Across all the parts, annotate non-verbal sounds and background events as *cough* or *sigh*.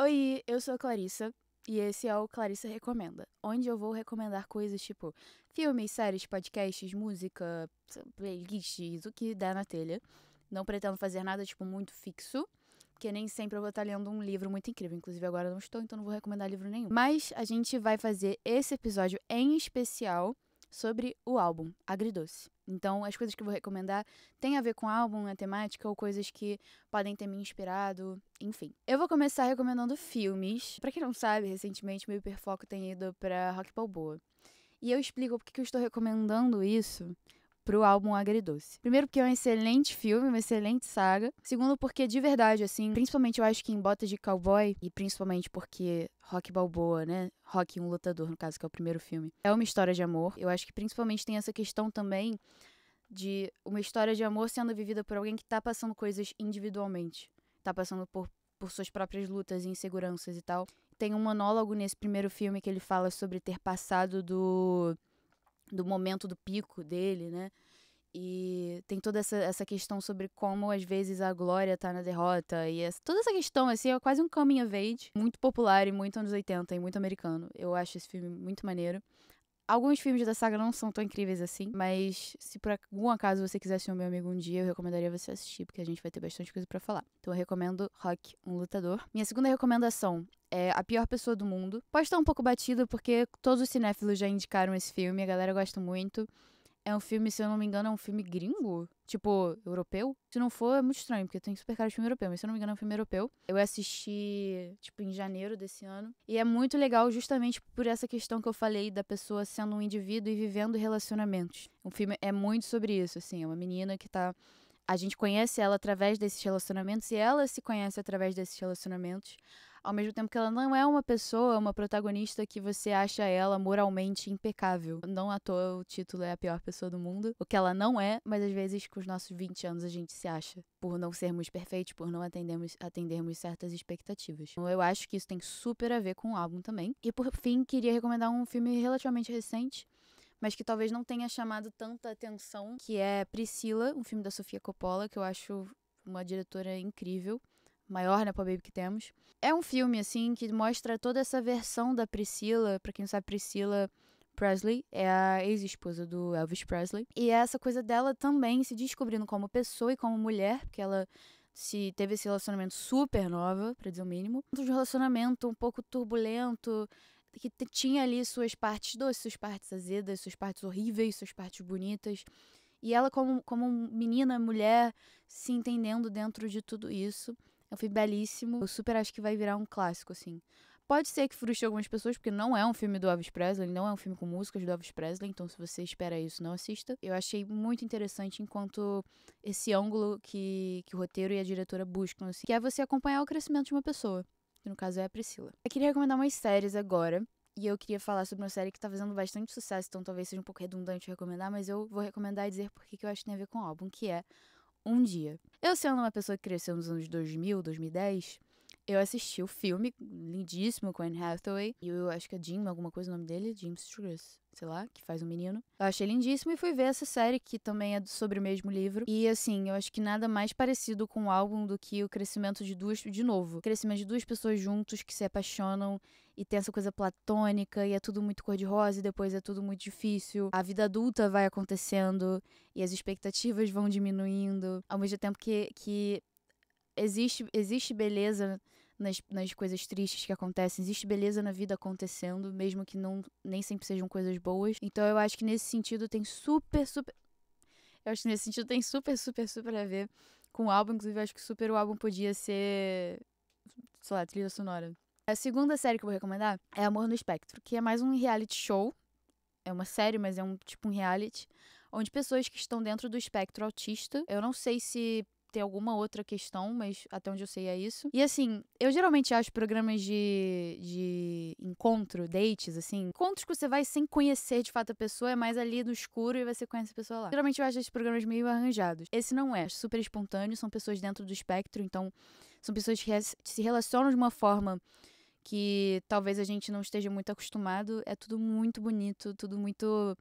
Oi, eu sou a Clarissa e esse é o Clarissa Recomenda, onde eu vou recomendar coisas tipo filmes, séries, podcasts, música, playlists, o que dá na telha. Não pretendo fazer nada tipo muito fixo, porque nem sempre eu vou estar lendo um livro muito incrível. Inclusive agora eu não estou, então não vou recomendar livro nenhum. Mas a gente vai fazer esse episódio em especial sobre o álbum Agridoce. Então, as coisas que eu vou recomendar têm a ver com o álbum, a temática ou coisas que podem ter me inspirado, enfim. Eu vou começar recomendando filmes. Para quem não sabe, recentemente meu hiperfoco tem ido para Rock Balboa. E eu explico por que eu estou recomendando isso pro álbum Agridoce. Primeiro porque é um excelente filme, uma excelente saga. Segundo porque, de verdade, assim, principalmente eu acho que em Botas de Cowboy, e principalmente porque Rock Balboa, né? Rock um lutador, no caso, que é o primeiro filme. É uma história de amor. Eu acho que principalmente tem essa questão também de uma história de amor sendo vivida por alguém que tá passando coisas individualmente. Tá passando por, por suas próprias lutas e inseguranças e tal. Tem um monólogo nesse primeiro filme que ele fala sobre ter passado do do momento do pico dele, né? E tem toda essa, essa questão sobre como às vezes a glória tá na derrota. E essa, toda essa questão, assim, é quase um coming of age, muito popular e muito anos 80 e muito americano. Eu acho esse filme muito maneiro. Alguns filmes da saga não são tão incríveis assim, mas se por algum acaso você quiser ser um meu amigo um dia, eu recomendaria você assistir, porque a gente vai ter bastante coisa para falar. Então eu recomendo Rock, um lutador. Minha segunda recomendação é A Pior Pessoa do Mundo. Pode estar um pouco batido, porque todos os cinéfilos já indicaram esse filme, a galera gosta muito. É um filme, se eu não me engano, é um filme gringo? Tipo, europeu? Se não for, é muito estranho, porque tem super cara de filme europeu, mas se eu não me engano, é um filme europeu. Eu assisti, tipo, em janeiro desse ano. E é muito legal justamente por essa questão que eu falei da pessoa sendo um indivíduo e vivendo relacionamentos. O filme é muito sobre isso, assim. É uma menina que tá. A gente conhece ela através desses relacionamentos e ela se conhece através desses relacionamentos ao mesmo tempo que ela não é uma pessoa, uma protagonista que você acha ela moralmente impecável. Não à toa o título é A Pior Pessoa do Mundo, o que ela não é, mas às vezes com os nossos 20 anos a gente se acha, por não sermos perfeitos, por não atendermos, atendermos certas expectativas. Então, eu acho que isso tem super a ver com o álbum também. E por fim, queria recomendar um filme relativamente recente, mas que talvez não tenha chamado tanta atenção, que é Priscila, um filme da Sofia Coppola, que eu acho uma diretora incrível maior Nepo né, Baby que temos. É um filme, assim, que mostra toda essa versão da Priscila. Pra quem não sabe, Priscila Presley é a ex-esposa do Elvis Presley. E é essa coisa dela também se descobrindo como pessoa e como mulher, porque ela se teve esse relacionamento super nova, pra dizer o mínimo. Um relacionamento um pouco turbulento, que tinha ali suas partes doces, suas partes azedas, suas partes horríveis, suas partes bonitas. E ela, como, como menina, mulher, se entendendo dentro de tudo isso. É um filme belíssimo. Eu super acho que vai virar um clássico, assim. Pode ser que frustre algumas pessoas, porque não é um filme do Elvis Presley, não é um filme com músicas do Elvis Presley, então se você espera isso, não assista. Eu achei muito interessante enquanto esse ângulo que, que o roteiro e a diretora buscam, assim, que é você acompanhar o crescimento de uma pessoa, que no caso é a Priscila. Eu queria recomendar umas séries agora, e eu queria falar sobre uma série que tá fazendo bastante sucesso, então talvez seja um pouco redundante recomendar, mas eu vou recomendar e dizer porque que eu acho que tem a ver com o álbum, que é um dia. Eu sendo uma pessoa que cresceu nos anos 2000, 2010, eu assisti o filme, lindíssimo, com Anne Hathaway. E eu acho que é Jim, alguma coisa o nome dele, Jim Struss, sei lá, que faz um menino. Eu achei lindíssimo e fui ver essa série, que também é sobre o mesmo livro. E assim, eu acho que nada mais parecido com o álbum do que o crescimento de duas, de novo, o crescimento de duas pessoas juntos que se apaixonam e tem essa coisa platônica e é tudo muito cor-de-rosa e depois é tudo muito difícil. A vida adulta vai acontecendo e as expectativas vão diminuindo, ao mesmo tempo que, que existe, existe beleza nas, nas coisas tristes que acontecem. Existe beleza na vida acontecendo, mesmo que não nem sempre sejam coisas boas. Então eu acho que nesse sentido tem super, super. Eu acho que nesse sentido tem super, super, super a ver com o álbum. Inclusive, eu acho que super o álbum podia ser. sei lá, trilha sonora. A segunda série que eu vou recomendar é Amor no Espectro, que é mais um reality show. É uma série, mas é um tipo um reality onde pessoas que estão dentro do espectro autista, eu não sei se ter alguma outra questão, mas até onde eu sei é isso. E assim, eu geralmente acho programas de, de encontro, dates, assim, encontros que você vai sem conhecer de fato a pessoa, é mais ali no escuro e você conhece a pessoa lá. Geralmente eu acho esses programas meio arranjados. Esse não é, super espontâneo, são pessoas dentro do espectro, então são pessoas que se relacionam de uma forma que talvez a gente não esteja muito acostumado. É tudo muito bonito, tudo muito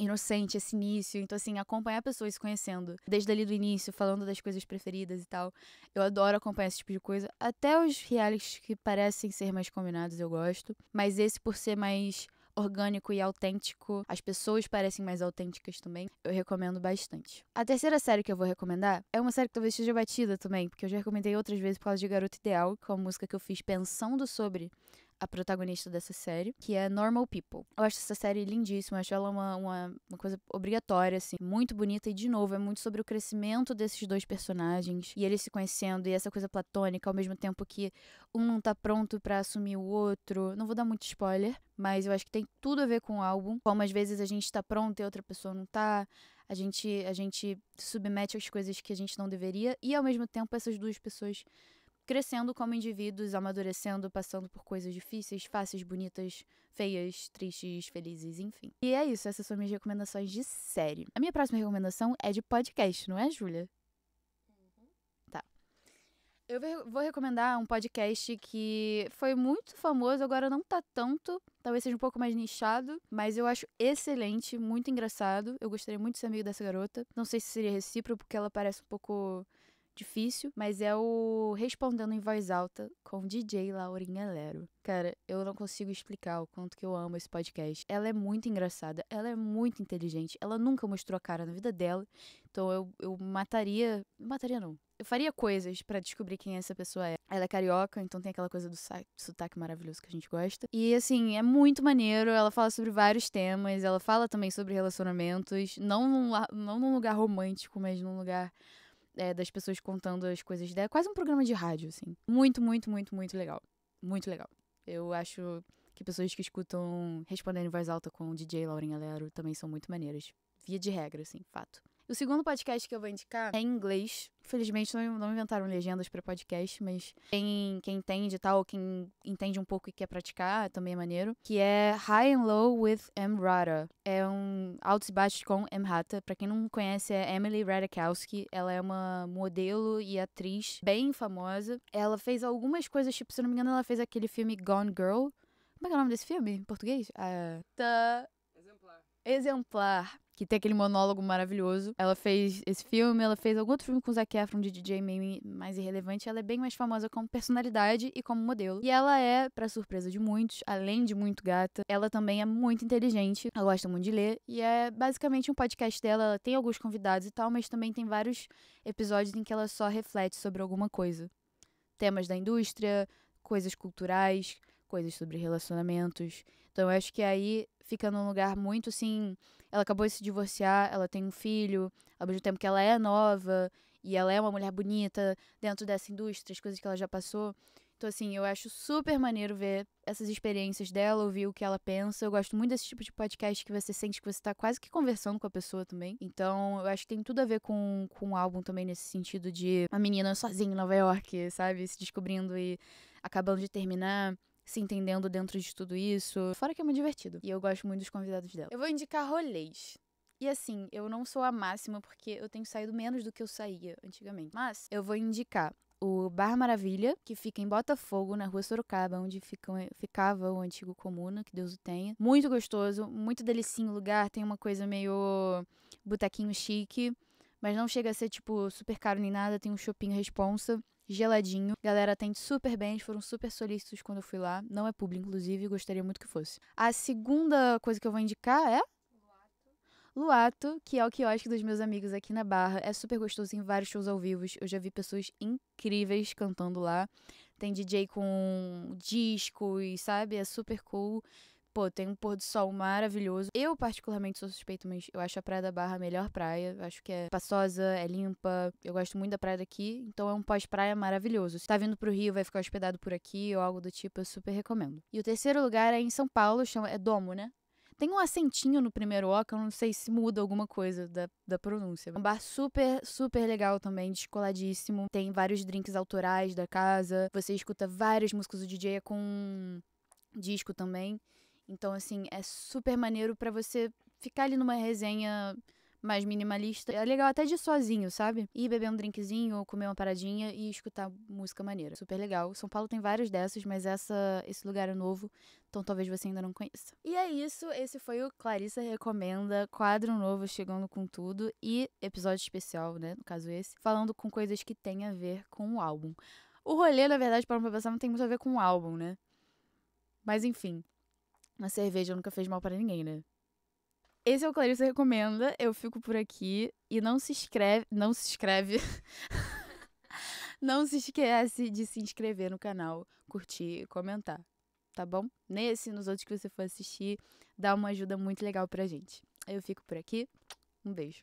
inocente esse início. Então, assim, acompanhar pessoas se conhecendo. Desde ali do início, falando das coisas preferidas e tal. Eu adoro acompanhar esse tipo de coisa. Até os realities que parecem ser mais combinados, eu gosto. Mas esse, por ser mais orgânico e autêntico. As pessoas parecem mais autênticas também. Eu recomendo bastante. A terceira série que eu vou recomendar é uma série que talvez seja batida também, porque eu já recomendei outras vezes por causa de garoto Ideal, que é uma música que eu fiz pensando sobre a protagonista dessa série, que é Normal People. Eu acho essa série lindíssima, eu acho ela uma, uma, uma, coisa obrigatória, assim, muito bonita, e de novo, é muito sobre o crescimento desses dois personagens e eles se conhecendo, e essa coisa platônica, ao mesmo tempo que um não tá pronto para assumir o outro. Não vou dar muito spoiler, mas eu acho que tem tudo a ver com o álbum. Como às vezes a gente tá pronto e outra pessoa não tá. A gente, a gente submete as coisas que a gente não deveria, e ao mesmo tempo essas duas pessoas crescendo como indivíduos, amadurecendo, passando por coisas difíceis, fáceis, bonitas, feias, tristes, felizes, enfim. E é isso, essas são minhas recomendações de série. A minha próxima recomendação é de podcast, não é, Júlia? Uhum. Tá. Eu vou recomendar um podcast que foi muito famoso, agora não tá tanto, talvez seja um pouco mais nichado, mas eu acho excelente, muito engraçado. Eu gostaria muito de ser amigo dessa garota. Não sei se seria recíproco, porque ela parece um pouco difícil, mas é o Respondendo em Voz Alta com DJ Laurinha Lero. Cara, eu não consigo explicar o quanto que eu amo esse podcast. Ela é muito engraçada, ela é muito inteligente, ela nunca mostrou a cara na vida dela, então eu, eu mataria. Mataria não. Eu faria coisas para descobrir quem essa pessoa é. Ela é carioca, então tem aquela coisa do sotaque maravilhoso que a gente gosta. E assim, é muito maneiro. Ela fala sobre vários temas. Ela fala também sobre relacionamentos. Não num, não num lugar romântico, mas num lugar é, das pessoas contando as coisas dela. É quase um programa de rádio, assim. Muito, muito, muito, muito legal. Muito legal. Eu acho que pessoas que escutam Respondendo em Voz Alta com o DJ Lauren Alero também são muito maneiras. Via de regra, assim, fato. O segundo podcast que eu vou indicar é em inglês. Infelizmente não, não inventaram legendas para podcast, mas quem, quem entende e tal, quem entende um pouco e quer praticar é também é maneiro. Que é High and Low with Emrata. É um altos e baixos com Emrata. Para quem não conhece, é Emily Radikowski. Ela é uma modelo e atriz bem famosa. Ela fez algumas coisas, tipo, se não me engano, ela fez aquele filme Gone Girl. Como é, é o nome desse filme em português? Ah, tá... Exemplar. Exemplar que tem aquele monólogo maravilhoso. Ela fez esse filme, ela fez algum outro filme com o Zac Efron de DJ meio mais irrelevante. Ela é bem mais famosa como personalidade e como modelo. E ela é, para surpresa de muitos, além de muito gata, ela também é muito inteligente. Ela gosta muito de ler e é basicamente um podcast dela. Ela tem alguns convidados e tal, mas também tem vários episódios em que ela só reflete sobre alguma coisa. Temas da indústria, coisas culturais, coisas sobre relacionamentos. Então eu acho que aí fica num lugar muito assim. Ela acabou de se divorciar, ela tem um filho, ao mesmo tempo que ela é nova e ela é uma mulher bonita dentro dessa indústria, as coisas que ela já passou. Então, assim, eu acho super maneiro ver essas experiências dela, ouvir o que ela pensa. Eu gosto muito desse tipo de podcast que você sente que você tá quase que conversando com a pessoa também. Então, eu acho que tem tudo a ver com, com o álbum também, nesse sentido de uma menina sozinha em Nova York, sabe? Se descobrindo e acabando de terminar se entendendo dentro de tudo isso. Fora que é muito divertido. E eu gosto muito dos convidados dela. Eu vou indicar rolês. E assim, eu não sou a máxima porque eu tenho saído menos do que eu saía antigamente. Mas eu vou indicar o Bar Maravilha, que fica em Botafogo, na rua Sorocaba, onde ficam, ficava o antigo comuna, que Deus o tenha. Muito gostoso, muito delicinho o lugar, tem uma coisa meio botequinho chique, mas não chega a ser, tipo, super caro nem nada, tem um shopping responsa geladinho. galera atende super bem, eles foram super solícitos quando eu fui lá. Não é público, inclusive, gostaria muito que fosse. A segunda coisa que eu vou indicar é Luato, que é o quiosque dos meus amigos aqui na Barra. É super gostoso, em vários shows ao vivo. Eu já vi pessoas incríveis cantando lá. Tem DJ com discos, sabe? É super cool. Pô, tem um pôr do sol maravilhoso. Eu, particularmente, sou suspeito, mas eu acho a Praia da Barra a melhor praia. Eu acho que é passosa, é limpa. Eu gosto muito da praia daqui, então é um pós-praia maravilhoso. Se tá vindo pro Rio, vai ficar hospedado por aqui ou algo do tipo, eu super recomendo. E o terceiro lugar é em São Paulo, chama, é Domo, né? Tem um acentinho no primeiro O, que eu não sei se muda alguma coisa da, da pronúncia. É um bar super, super legal também, descoladíssimo. Tem vários drinks autorais da casa. Você escuta várias músicas do DJ com disco também. Então, assim, é super maneiro para você ficar ali numa resenha mais minimalista. É legal até de sozinho, sabe? Ir beber um drinkzinho ou comer uma paradinha e escutar música maneira. Super legal. São Paulo tem várias dessas, mas essa, esse lugar é novo, então talvez você ainda não conheça. E é isso, esse foi o Clarissa Recomenda, quadro novo chegando com tudo e episódio especial, né? No caso esse, falando com coisas que tem a ver com o álbum. O rolê, na verdade, para uma pessoa não tem muito a ver com o álbum, né? Mas enfim, a cerveja nunca fez mal para ninguém, né? Esse é o Clarissa Recomenda. Eu fico por aqui. E não se inscreve. Não se inscreve. *laughs* não se esquece de se inscrever no canal, curtir e comentar. Tá bom? Nesse e nos outros que você for assistir, dá uma ajuda muito legal pra gente. Eu fico por aqui. Um beijo.